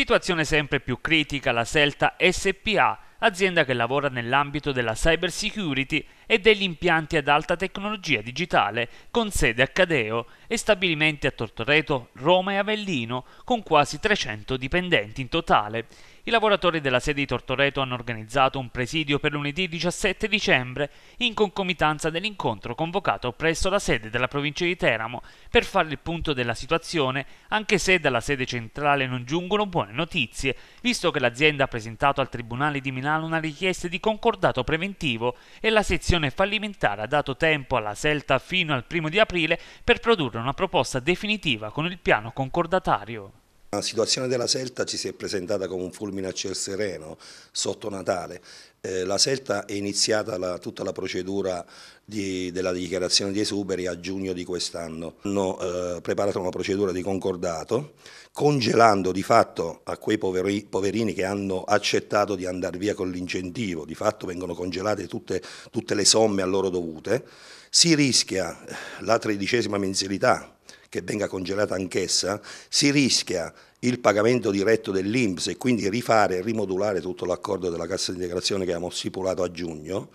Situazione sempre più critica la Celta SPA azienda che lavora nell'ambito della cyber security e degli impianti ad alta tecnologia digitale, con sede a Cadeo e stabilimenti a Tortoreto, Roma e Avellino, con quasi 300 dipendenti in totale. I lavoratori della sede di Tortoreto hanno organizzato un presidio per lunedì 17 dicembre in concomitanza dell'incontro convocato presso la sede della provincia di Teramo per fare il punto della situazione, anche se dalla sede centrale non giungono buone notizie, visto che l'azienda ha presentato al Tribunale di Milano Arsenal una richiesta di concordato preventivo e la sezione fallimentare ha dato tempo alla Celta fino al primo di aprile per produrre una proposta definitiva con il piano concordatario. La situazione della Selta ci si è presentata come un fulmine a ciel sereno sotto Natale. Eh, la Selta è iniziata la, tutta la procedura di, della dichiarazione di esuberi a giugno di quest'anno. Hanno eh, preparato una procedura di concordato, congelando di fatto a quei poveri, poverini che hanno accettato di andare via con l'incentivo, di fatto vengono congelate tutte, tutte le somme a loro dovute, si rischia eh, la tredicesima mensilità che venga congelata anch'essa, si rischia il pagamento diretto dell'Inps e quindi rifare e rimodulare tutto l'accordo della cassa integrazione che abbiamo stipulato a giugno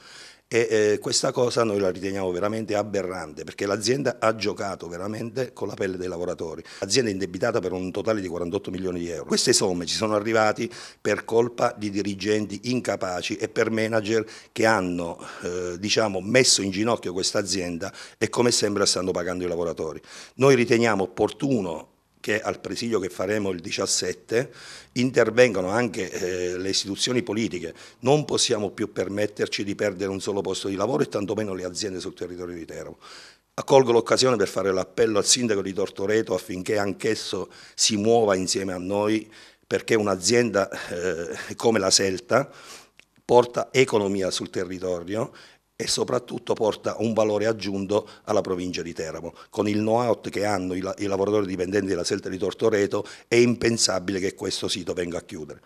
e eh, questa cosa noi la riteniamo veramente aberrante perché l'azienda ha giocato veramente con la pelle dei lavoratori. L'azienda è indebitata per un totale di 48 milioni di euro. Queste somme ci sono arrivate per colpa di dirigenti incapaci e per manager che hanno eh, diciamo, messo in ginocchio questa azienda e come sembra stanno pagando i lavoratori. Noi riteniamo opportuno che al presidio che faremo il 17 intervengano anche eh, le istituzioni politiche. Non possiamo più permetterci di perdere un solo posto di lavoro e tantomeno le aziende sul territorio di Teramo. Accolgo l'occasione per fare l'appello al sindaco di Tortoreto affinché anch'esso si muova insieme a noi perché un'azienda eh, come la Selta porta economia sul territorio e soprattutto porta un valore aggiunto alla provincia di Teramo. Con il know how che hanno i, lavoratori dipendenti della Selta di Tortoreto è impensabile che questo sito venga a chiudere.